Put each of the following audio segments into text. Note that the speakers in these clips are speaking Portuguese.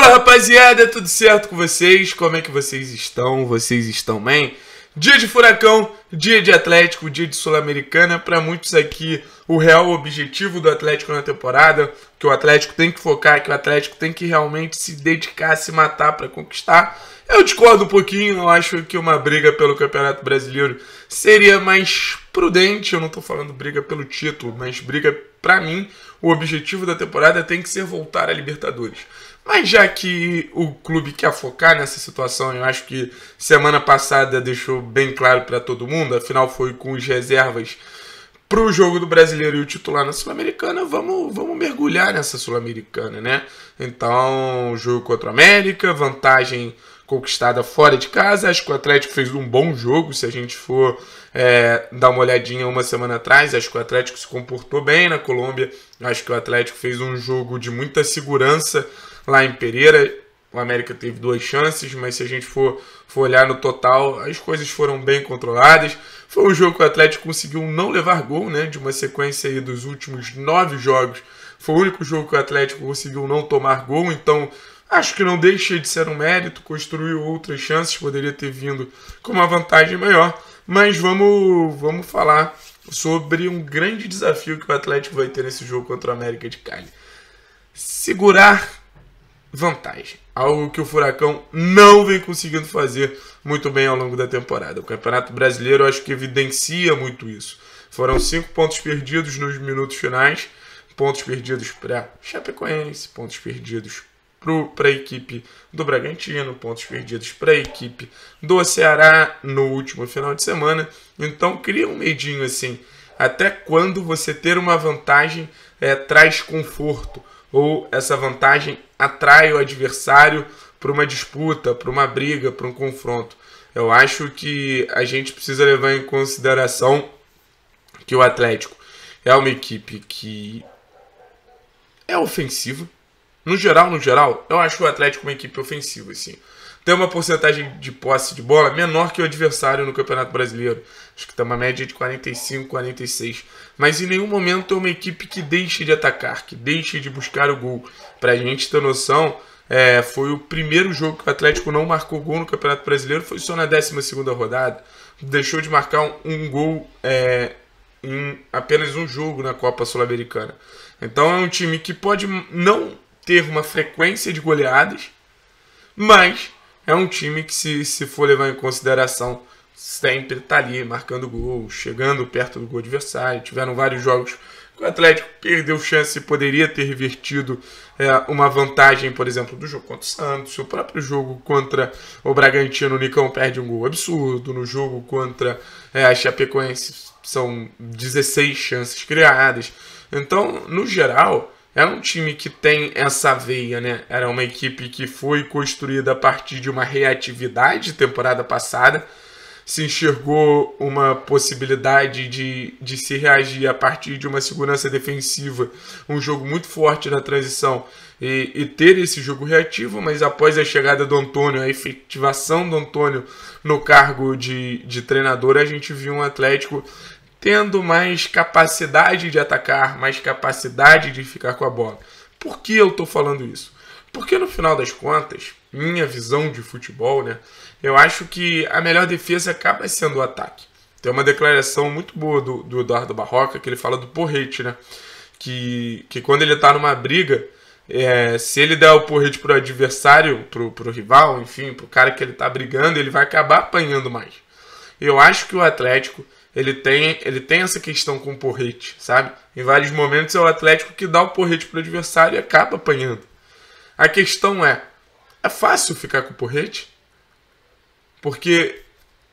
Fala rapaziada, tudo certo com vocês? Como é que vocês estão? Vocês estão bem? Dia de furacão, dia de Atlético, dia de Sul-Americana. Para muitos aqui, o real objetivo do Atlético na temporada, que o Atlético tem que focar, que o Atlético tem que realmente se dedicar, se matar para conquistar. Eu discordo um pouquinho, eu acho que uma briga pelo Campeonato Brasileiro seria mais prudente. Eu não estou falando briga pelo título, mas briga para mim, o objetivo da temporada tem que ser voltar à Libertadores. Mas já que o clube quer focar nessa situação, eu acho que semana passada deixou bem claro para todo mundo, afinal foi com as reservas para o jogo do brasileiro e o titular na Sul-Americana, vamos, vamos mergulhar nessa Sul-Americana, né? Então, jogo contra o América, vantagem conquistada fora de casa. Acho que o Atlético fez um bom jogo, se a gente for é, dar uma olhadinha uma semana atrás. Acho que o Atlético se comportou bem na Colômbia. Acho que o Atlético fez um jogo de muita segurança lá em Pereira. O América teve duas chances, mas se a gente for, for olhar no total, as coisas foram bem controladas. Foi um jogo que o Atlético conseguiu não levar gol, né? De uma sequência aí dos últimos nove jogos. Foi o único jogo que o Atlético conseguiu não tomar gol, então Acho que não deixa de ser um mérito, construiu outras chances, poderia ter vindo com uma vantagem maior, mas vamos, vamos falar sobre um grande desafio que o Atlético vai ter nesse jogo contra o América de Cali. Segurar vantagem, algo que o Furacão não vem conseguindo fazer muito bem ao longo da temporada. O Campeonato Brasileiro eu acho que evidencia muito isso. Foram cinco pontos perdidos nos minutos finais, pontos perdidos para Chapecoense, pontos perdidos para a equipe do Bragantino, pontos perdidos para a equipe do Ceará no último final de semana. Então cria um medinho assim. Até quando você ter uma vantagem é, traz conforto, ou essa vantagem atrai o adversário para uma disputa, para uma briga, para um confronto. Eu acho que a gente precisa levar em consideração que o Atlético é uma equipe que é ofensiva, no geral, no geral, eu acho o Atlético é uma equipe ofensiva, assim. Tem uma porcentagem de posse de bola menor que o adversário no Campeonato Brasileiro. Acho que tem uma média de 45, 46. Mas em nenhum momento é uma equipe que deixe de atacar, que deixe de buscar o gol. Para a gente ter noção, é, foi o primeiro jogo que o Atlético não marcou gol no Campeonato Brasileiro, foi só na 12 rodada. Deixou de marcar um, um gol é, em apenas um jogo na Copa Sul-Americana. Então é um time que pode não teve uma frequência de goleadas, mas é um time que, se, se for levar em consideração, sempre está ali marcando gol, chegando perto do gol adversário. Tiveram vários jogos que o Atlético perdeu chance e poderia ter revertido é, uma vantagem, por exemplo, do jogo contra o Santos, o próprio jogo contra o Bragantino, o Nicão perde um gol absurdo, no jogo contra é, a Chapecoense são 16 chances criadas. Então, no geral, era um time que tem essa veia, né? Era uma equipe que foi construída a partir de uma reatividade temporada passada, se enxergou uma possibilidade de, de se reagir a partir de uma segurança defensiva, um jogo muito forte na transição e, e ter esse jogo reativo, mas após a chegada do Antônio, a efetivação do Antônio no cargo de, de treinador, a gente viu um Atlético tendo mais capacidade de atacar, mais capacidade de ficar com a bola. Por que eu estou falando isso? Porque no final das contas, minha visão de futebol, né, eu acho que a melhor defesa acaba sendo o ataque. Tem uma declaração muito boa do, do Eduardo Barroca que ele fala do porrete, né? Que, que quando ele está numa briga, é, se ele der o porrete pro adversário, pro, pro rival, enfim, pro cara que ele tá brigando, ele vai acabar apanhando mais. Eu acho que o Atlético ele tem, ele tem essa questão com o porrete, sabe? Em vários momentos é o Atlético que dá o porrete para o adversário e acaba apanhando. A questão é: é fácil ficar com o porrete? Porque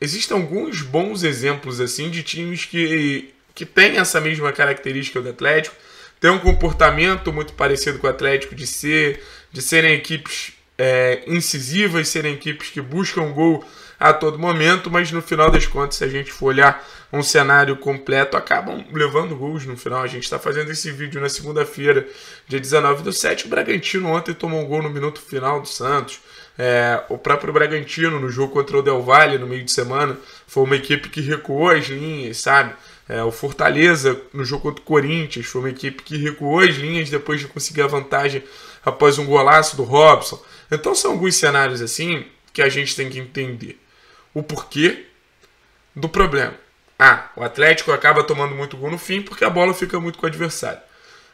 existem alguns bons exemplos assim de times que, que têm essa mesma característica do Atlético, têm um comportamento muito parecido com o Atlético de ser de serem equipes é, incisivas, serem equipes que buscam gol a todo momento, mas no final das contas, se a gente for olhar um cenário completo, acabam levando gols no final. A gente está fazendo esse vídeo na segunda-feira, dia 19 do 7. O Bragantino ontem tomou um gol no minuto final do Santos. É, o próprio Bragantino, no jogo contra o Del Valle, no meio de semana, foi uma equipe que recuou as linhas, sabe? É, o Fortaleza, no jogo contra o Corinthians, foi uma equipe que recuou as linhas depois de conseguir a vantagem após um golaço do Robson. Então são alguns cenários assim que a gente tem que entender o porquê do problema. Ah, o Atlético acaba tomando muito gol no fim porque a bola fica muito com o adversário.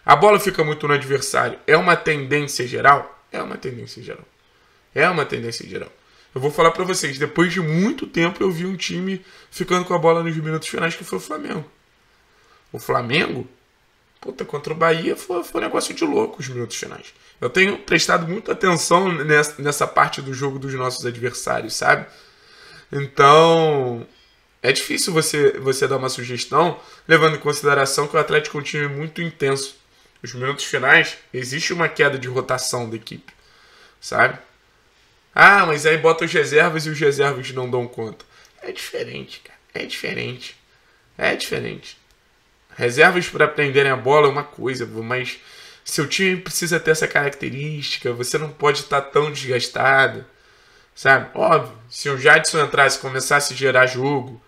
A bola fica muito no adversário. É uma tendência geral? É uma tendência geral. É uma tendência geral. Eu vou falar para vocês, depois de muito tempo eu vi um time ficando com a bola nos minutos finais que foi o Flamengo. O Flamengo, puta, contra o Bahia foi, foi um negócio de louco os minutos finais. Eu tenho prestado muita atenção nessa, nessa parte do jogo dos nossos adversários, sabe? Então, é difícil você, você dar uma sugestão, levando em consideração que o Atlético é um time muito intenso. os minutos finais, existe uma queda de rotação da equipe, sabe? Ah, mas aí bota os reservas e os reservas não dão conta. É diferente, cara. É diferente. É diferente. Reservas para prenderem a bola é uma coisa, mas seu time precisa ter essa característica. Você não pode estar tá tão desgastado. Sabe? Óbvio, se o Jadson entrasse e começasse a gerar jogo,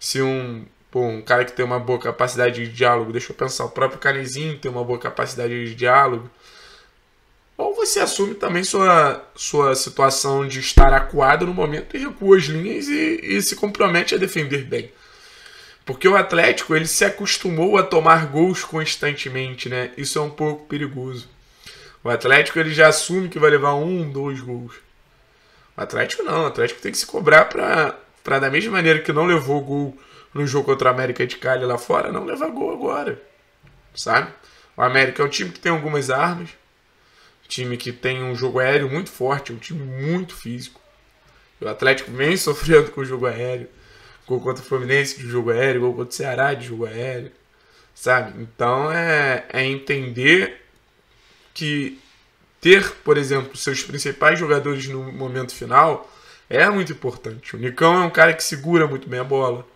se um, pô, um cara que tem uma boa capacidade de diálogo, deixa eu pensar, o próprio Canezinho tem uma boa capacidade de diálogo, ou você assume também sua, sua situação de estar acuado no momento e recua as linhas e, e, se compromete a defender bem. Porque o Atlético ele se acostumou a tomar gols constantemente, né? Isso é um pouco perigoso. O Atlético ele já assume que vai levar um, dois gols. Atlético não, Atlético tem que se cobrar para, da mesma maneira que não levou gol no jogo contra o América de Cali lá fora, não levar gol agora, sabe? O América é um time que tem algumas armas, time que tem um jogo aéreo muito forte, um time muito físico. O Atlético vem sofrendo com o jogo aéreo. Gol contra o Fluminense de jogo aéreo, gol contra o Ceará de jogo aéreo, sabe? Então é, é entender que ter, por exemplo, seus principais jogadores no momento final é muito importante. O Nicão é um cara que segura muito bem a bola.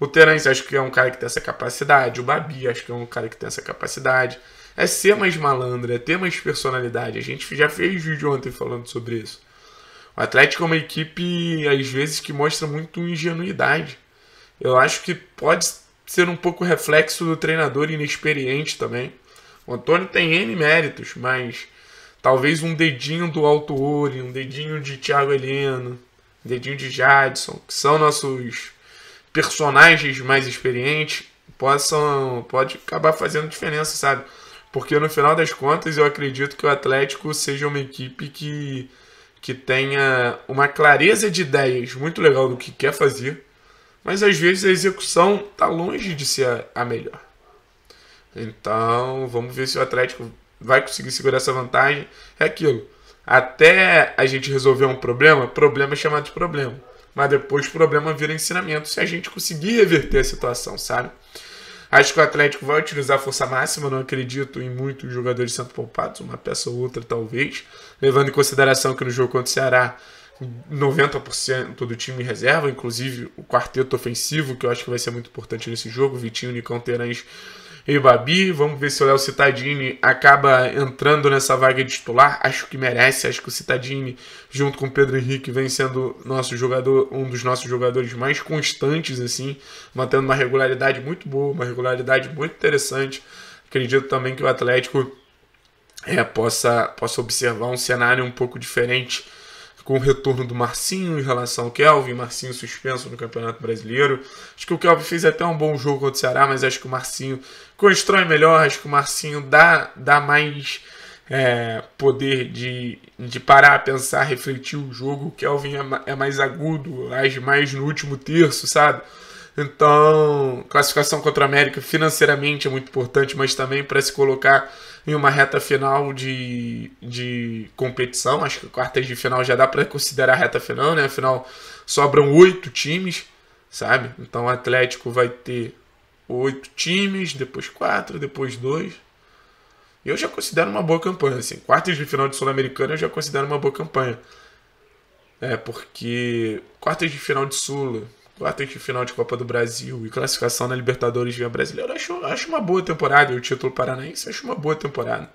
O Terence acho que é um cara que tem essa capacidade. O Babi acho que é um cara que tem essa capacidade. É ser mais malandro, é ter mais personalidade. A gente já fez vídeo ontem falando sobre isso. O Atlético é uma equipe, às vezes, que mostra muito ingenuidade. Eu acho que pode ser um pouco reflexo do treinador inexperiente também. O Antônio tem N méritos, mas Talvez um dedinho do Alto Uri, um dedinho de Thiago Heleno, um dedinho de Jadson, que são nossos personagens mais experientes, possam, pode acabar fazendo diferença, sabe? Porque no final das contas eu acredito que o Atlético seja uma equipe que, que tenha uma clareza de ideias muito legal do que quer fazer, mas às vezes a execução está longe de ser a melhor. Então, vamos ver se o Atlético vai conseguir segurar essa vantagem. É aquilo. Até a gente resolver um problema, problema é chamado de problema. Mas depois problema vira ensinamento se a gente conseguir reverter a situação, sabe? Acho que o Atlético vai utilizar a força máxima, não acredito em muitos jogadores sendo poupados, uma peça ou outra talvez, levando em consideração que no jogo contra o Ceará 90% do time reserva, inclusive o quarteto ofensivo, que eu acho que vai ser muito importante nesse jogo, Vitinho, Nicão, Terãs e Babi. Vamos ver se o Léo Citadini acaba entrando nessa vaga de titular. Acho que merece. Acho que o Citadini, junto com o Pedro Henrique, vem sendo nosso jogador, um dos nossos jogadores mais constantes, assim, mantendo uma regularidade muito boa, uma regularidade muito interessante. Acredito também que o Atlético é, possa, possa observar um cenário um pouco diferente com o retorno do Marcinho em relação ao Kelvin, Marcinho suspenso no Campeonato Brasileiro. Acho que o Kelvin fez até um bom jogo contra o Ceará, mas acho que o Marcinho constrói melhor, acho que o Marcinho dá, dá mais é, poder de, de parar, pensar, refletir o jogo. O Kelvin é, é mais agudo, age mais no último terço, sabe? Então, classificação contra a América financeiramente é muito importante, mas também para se colocar em uma reta final de, de competição. Acho que quartas de final já dá para considerar reta final, né? Afinal, sobram oito times, sabe? Então o Atlético vai ter oito times, depois quatro, depois dois. Eu já considero uma boa campanha, assim. Quartas de final de Sul-Americana eu já considero uma boa campanha. É, porque quartas de final de Sula Atlético final de Copa do Brasil e classificação na Libertadores via Brasileiro, acho, acho uma boa temporada. E o título paranaense, acho uma boa temporada.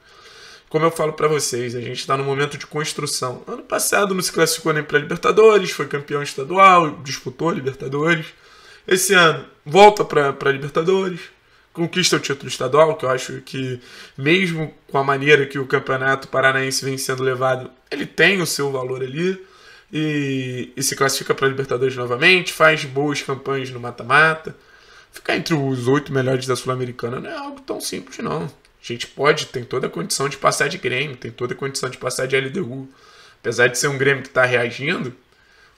Como eu falo para vocês, a gente está no momento de construção. Ano passado não se classificou nem para Libertadores, foi campeão estadual, disputou Libertadores. Esse ano volta para Libertadores, conquista o título estadual, que eu acho que, mesmo com a maneira que o Campeonato Paranaense vem sendo levado, ele tem o seu valor ali e, e se classifica para a Libertadores novamente, faz boas campanhas no mata-mata. Ficar entre os oito melhores da Sul-Americana não é algo tão simples, não. A gente pode, tem toda a condição de passar de Grêmio, tem toda a condição de passar de LDU. Apesar de ser um Grêmio que está reagindo,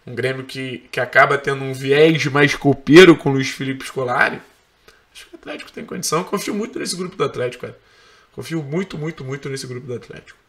um Grêmio que, que acaba tendo um viés mais copeiro com o Luiz Felipe Scolari, acho que o Atlético tem condição. Eu confio muito nesse grupo do Atlético, cara. Confio muito, muito, muito nesse grupo do Atlético.